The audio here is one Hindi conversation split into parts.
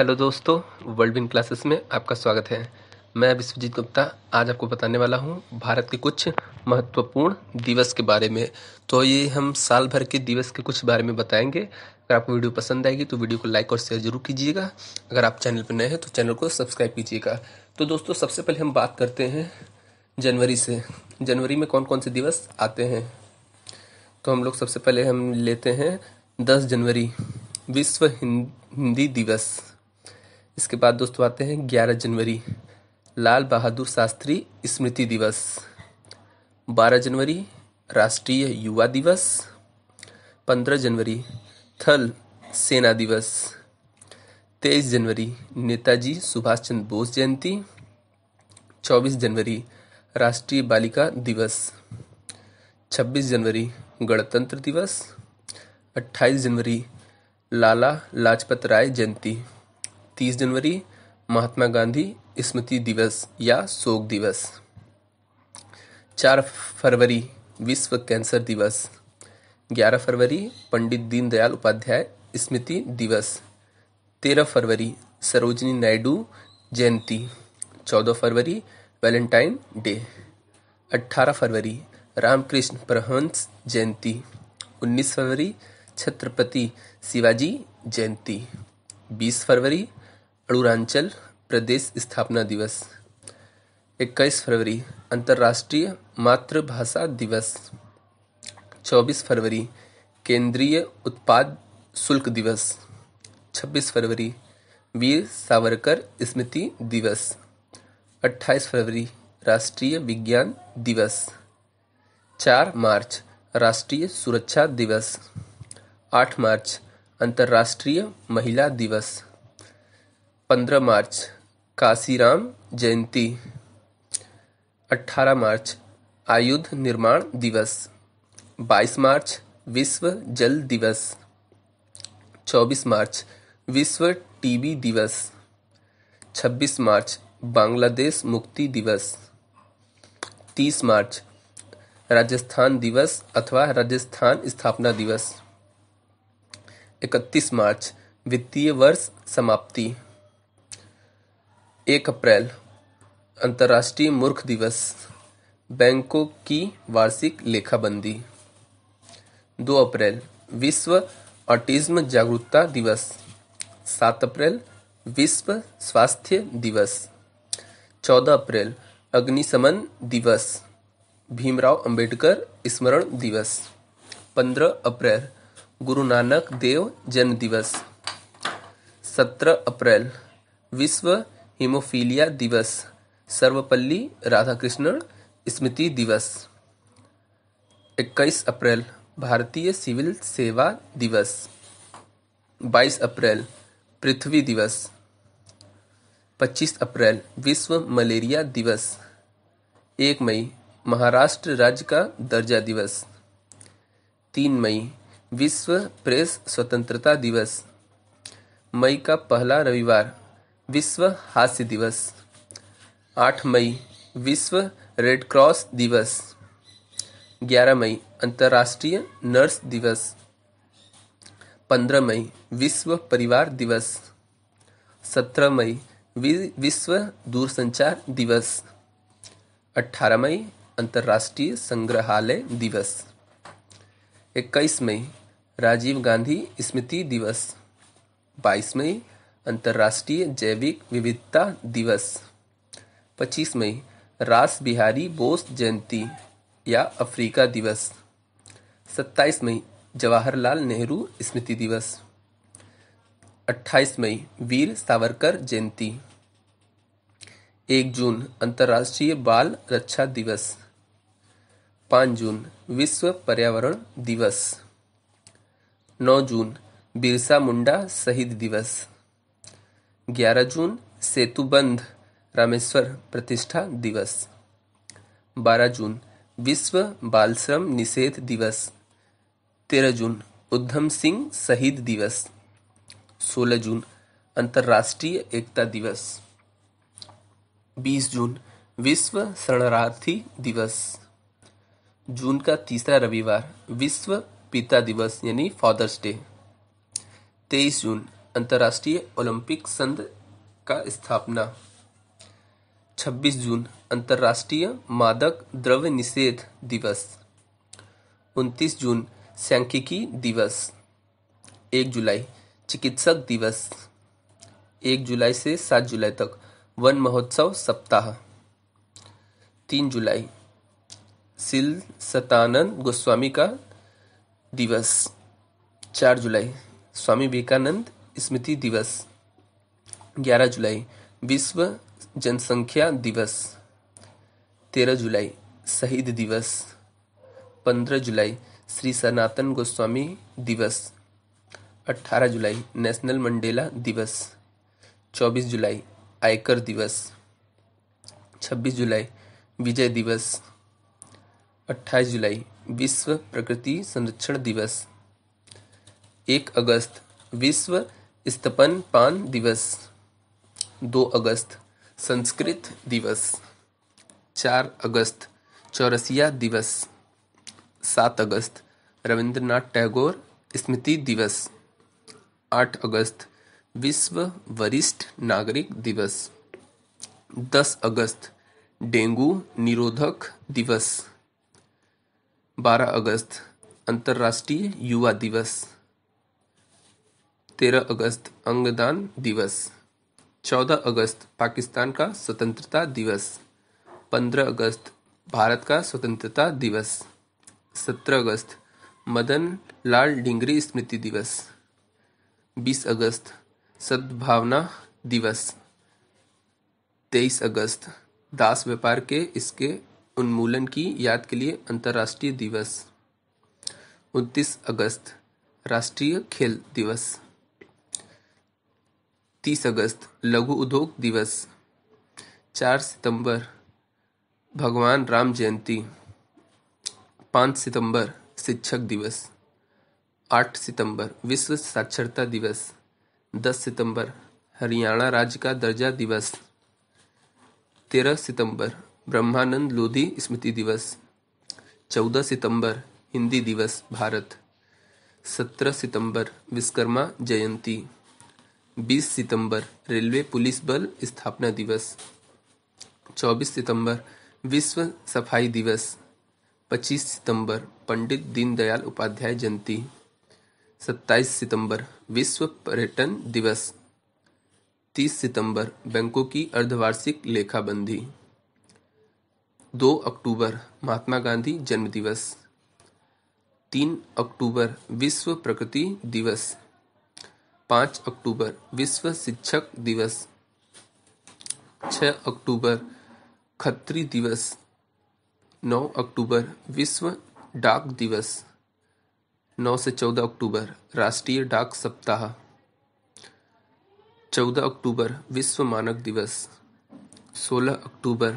हेलो दोस्तों वर्ल्ड विन क्लासेस में आपका स्वागत है मैं विश्वजीत गुप्ता आज आपको बताने वाला हूँ भारत के कुछ महत्वपूर्ण दिवस के बारे में तो ये हम साल भर के दिवस के कुछ बारे में बताएंगे अगर आपको वीडियो पसंद आएगी तो वीडियो को लाइक और शेयर जरूर कीजिएगा अगर आप चैनल पर नए हैं तो चैनल को सब्सक्राइब कीजिएगा तो दोस्तों सबसे पहले हम बात करते हैं जनवरी से जनवरी में कौन कौन से दिवस आते हैं तो हम लोग सबसे पहले हम लेते हैं दस जनवरी विश्व हिंदी दिवस इसके बाद दोस्तों आते हैं ग्यारह जनवरी लाल बहादुर शास्त्री स्मृति दिवस बारह जनवरी राष्ट्रीय युवा दिवस पंद्रह जनवरी थल सेना दिवस तेईस जनवरी नेताजी सुभाष चंद्र बोस जयंती चौबीस जनवरी राष्ट्रीय बालिका दिवस छब्बीस जनवरी गणतंत्र दिवस अट्ठाईस जनवरी लाला लाजपत राय जयंती तीस जनवरी महात्मा गांधी स्मृति दिवस या शोक दिवस चार फरवरी विश्व कैंसर दिवस ग्यारह फरवरी पंडित दीनदयाल उपाध्याय स्मृति दिवस तेरह फरवरी सरोजनी नायडू जयंती चौदह फरवरी वैलेंटाइन डे अट्ठारह फरवरी रामकृष्ण परहंस जयंती उन्नीस फरवरी छत्रपति शिवाजी जयंती बीस फरवरी अरुणाचल प्रदेश स्थापना दिवस इक्कीस फरवरी अंतर्राष्ट्रीय मातृभाषा दिवस चौबीस फरवरी केंद्रीय उत्पाद शुल्क दिवस छब्बीस फरवरी वीर सावरकर स्मृति दिवस अट्ठाईस फरवरी राष्ट्रीय विज्ञान दिवस चार मार्च राष्ट्रीय सुरक्षा दिवस आठ मार्च अंतर्राष्ट्रीय महिला दिवस पंद्रह मार्च काशीराम जयंती अट्ठारह मार्च आयुध निर्माण दिवस बाईस मार्च विश्व जल दिवस चौबीस मार्च विश्व टीबी दिवस छब्बीस मार्च बांग्लादेश मुक्ति दिवस तीस मार्च राजस्थान दिवस अथवा राजस्थान स्थापना दिवस इकतीस मार्च वित्तीय वर्ष समाप्ति एक अप्रैल अंतर्राष्ट्रीय मूर्ख दिवस बैंकों की वार्षिक लेखाबंदी दो अप्रैल विश्व ऑटिज्म जागरूकता दिवस सात अप्रैल विश्व स्वास्थ्य दिवस चौदह अप्रैल अग्निशमन दिवस भीमराव अंबेडकर स्मरण दिवस पंद्रह अप्रैल गुरु नानक देव जन्म दिवस सत्रह अप्रैल विश्व हिमोफीलिया दिवस सर्वपल्ली राधाकृष्णन स्मृति दिवस 21 अप्रैल भारतीय सिविल सेवा दिवस 22 अप्रैल पृथ्वी दिवस 25 अप्रैल विश्व मलेरिया दिवस 1 मई महाराष्ट्र राज्य का दर्जा दिवस 3 मई विश्व प्रेस स्वतंत्रता दिवस मई का पहला रविवार विश्व हास्य दिवस आठ मई विश्व रेड क्रॉस दिवस ग्यारह मई अंतर्राष्ट्रीय नर्स दिवस पंद्रह मई विश्व परिवार दिवस सत्रह मई विश्व दूरसंचार दिवस अठारह मई अंतर्राष्ट्रीय संग्रहालय दिवस इक्कीस मई राजीव गांधी स्मृति दिवस बाईस मई अंतर्राष्ट्रीय जैविक विविधता दिवस 25 मई रास बिहारी बोस जयंती या अफ्रीका दिवस 27 मई जवाहरलाल नेहरू स्मृति दिवस 28 मई वीर सावरकर जयंती 1 जून अंतर्राष्ट्रीय बाल रक्षा दिवस 5 जून विश्व पर्यावरण दिवस 9 जून बिरसा मुंडा शहीद दिवस ग्यारह जून सेतुबंध रामेश्वर प्रतिष्ठा दिवस बारह जून विश्व बाल श्रम निषेध दिवस तेरह जून उद्धम सिंह शहीद दिवस सोलह जून अंतर्राष्ट्रीय एकता दिवस बीस जून विश्व शरणार्थी दिवस जून का तीसरा रविवार विश्व पिता दिवस यानी फादर्स डे तेईस जून अंतर्राष्ट्रीय ओलंपिक संघ का स्थापना 26 जून अंतर्राष्ट्रीय मादक द्रव्य निषेध दिवस 29 जून सांख्यिकी दिवस 1 जुलाई चिकित्सक दिवस 1 जुलाई से 7 जुलाई तक वन महोत्सव सप्ताह 3 जुलाई सिल सतानंद गोस्वामी का दिवस 4 जुलाई स्वामी विवेकानंद स्मृति दिवस 11 जुलाई विश्व जनसंख्या दिवस 13 जुलाई शहीद दिवस 15 जुलाई श्री सनातन गोस्वामी दिवस 18 जुलाई नेशनल मंडेला दिवस 24 जुलाई आयकर दिवस 26 जुलाई विजय दिवस 28 जुलाई विश्व प्रकृति संरक्षण दिवस 1 अगस्त विश्व स्तपन पान दिवस दो अगस्त संस्कृत दिवस चार अगस्त चौरसिया दिवस सात अगस्त रविंद्रनाथ टैगोर स्मृति दिवस आठ अगस्त विश्व वरिष्ठ नागरिक दिवस दस अगस्त डेंगू निरोधक दिवस बारह अगस्त अंतर्राष्ट्रीय युवा दिवस तेरह अगस्त अंगदान दिवस चौदह अगस्त पाकिस्तान का स्वतंत्रता दिवस पंद्रह अगस्त भारत का स्वतंत्रता दिवस सत्रह अगस्त मदन लाल डिंगरी स्मृति दिवस बीस अगस्त सद्भावना दिवस तेईस अगस्त दास व्यापार के इसके उन्मूलन की याद के लिए अंतर्राष्ट्रीय दिवस उनतीस अगस्त राष्ट्रीय खेल दिवस तीस अगस्त लघु उद्योग दिवस चार सितंबर भगवान राम जयंती पाँच सितंबर शिक्षक दिवस आठ सितंबर विश्व साक्षरता दिवस दस सितंबर हरियाणा राज्य का दर्जा दिवस तेरह सितंबर ब्रह्मानंद लोधी स्मृति दिवस चौदह सितंबर हिंदी दिवस भारत सत्रह सितंबर विश्वकर्मा जयंती 20 सितंबर रेलवे पुलिस बल स्थापना दिवस 24 सितंबर विश्व सफाई दिवस 25 सितंबर पंडित दीनदयाल उपाध्याय जयंती 27 सितंबर विश्व पर्यटन दिवस 30 सितंबर बैंकों की अर्धवार्षिक लेखाबंदी 2 अक्टूबर महात्मा गांधी जन्म दिवस 3 अक्टूबर विश्व प्रकृति दिवस पाँच अक्टूबर विश्व शिक्षक दिवस छः अक्टूबर खत्री दिवस नौ अक्टूबर विश्व डाक दिवस नौ से चौदह अक्टूबर राष्ट्रीय डाक सप्ताह चौदह अक्टूबर विश्व मानक दिवस सोलह अक्टूबर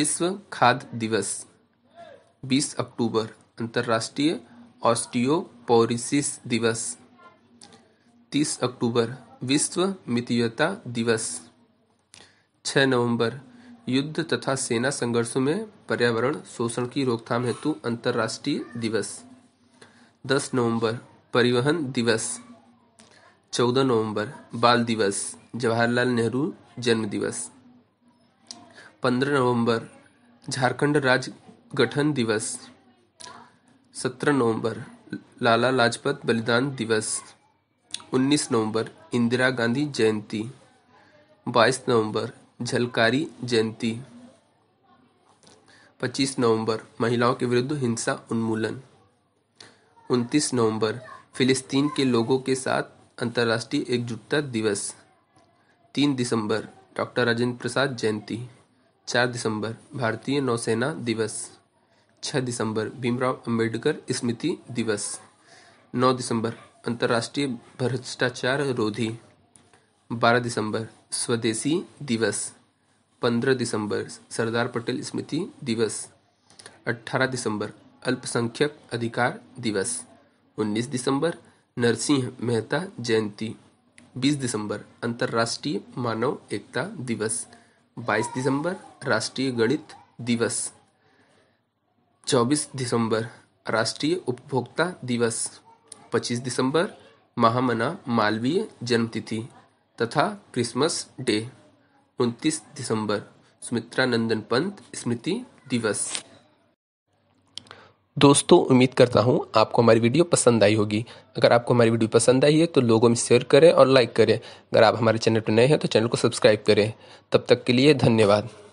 विश्व खाद्य दिवस बीस अक्टूबर अंतर्राष्ट्रीय ऑस्टियोपोरिसिस दिवस तीस अक्टूबर विश्व मितीयता दिवस 6 नवंबर युद्ध तथा सेना संघर्षों में पर्यावरण शोषण की रोकथाम हेतु अंतर्राष्ट्रीय दिवस 10 नवंबर परिवहन दिवस 14 नवंबर बाल दिवस जवाहरलाल नेहरू जन्म दिवस 15 नवंबर झारखंड राज्य गठन दिवस 17 नवंबर लाला लाजपत बलिदान दिवस 19 नवंबर इंदिरा गांधी जयंती 22 नवंबर झलकारी जयंती 25 नवंबर महिलाओं के विरुद्ध हिंसा उन्मूलन 29 नवंबर फिलिस्तीन के लोगों के साथ अंतर्राष्ट्रीय एकजुटता दिवस 3 दिसंबर डॉक्टर राजेंद्र प्रसाद जयंती 4 दिसंबर भारतीय नौसेना दिवस 6 दिसंबर भीमराव अंबेडकर स्मृति दिवस 9 दिसंबर अंतर्राष्ट्रीय भ्रष्टाचार रोधी 12 दिसंबर स्वदेशी दिवस 15 दिसंबर सरदार पटेल स्मृति दिवस 18 दिसंबर अल्पसंख्यक अधिकार दिवस 19 दिसंबर नरसिंह मेहता जयंती 20 दिसंबर अंतर्राष्ट्रीय मानव एकता दिवस 22 दिसंबर राष्ट्रीय गणित दिवस 24 दिसंबर राष्ट्रीय उपभोक्ता दिवस 25 दिसंबर महामना मालवीय जन्मतिथि तथा क्रिसमस डे 29 दिसंबर सुमित्रा नंदन पंत स्मृति दिवस दोस्तों उम्मीद करता हूँ आपको हमारी वीडियो पसंद आई होगी अगर आपको हमारी वीडियो पसंद आई है तो लोगों में शेयर करें और लाइक करें अगर आप हमारे चैनल पर नए हैं तो चैनल को सब्सक्राइब करें तब तक के लिए धन्यवाद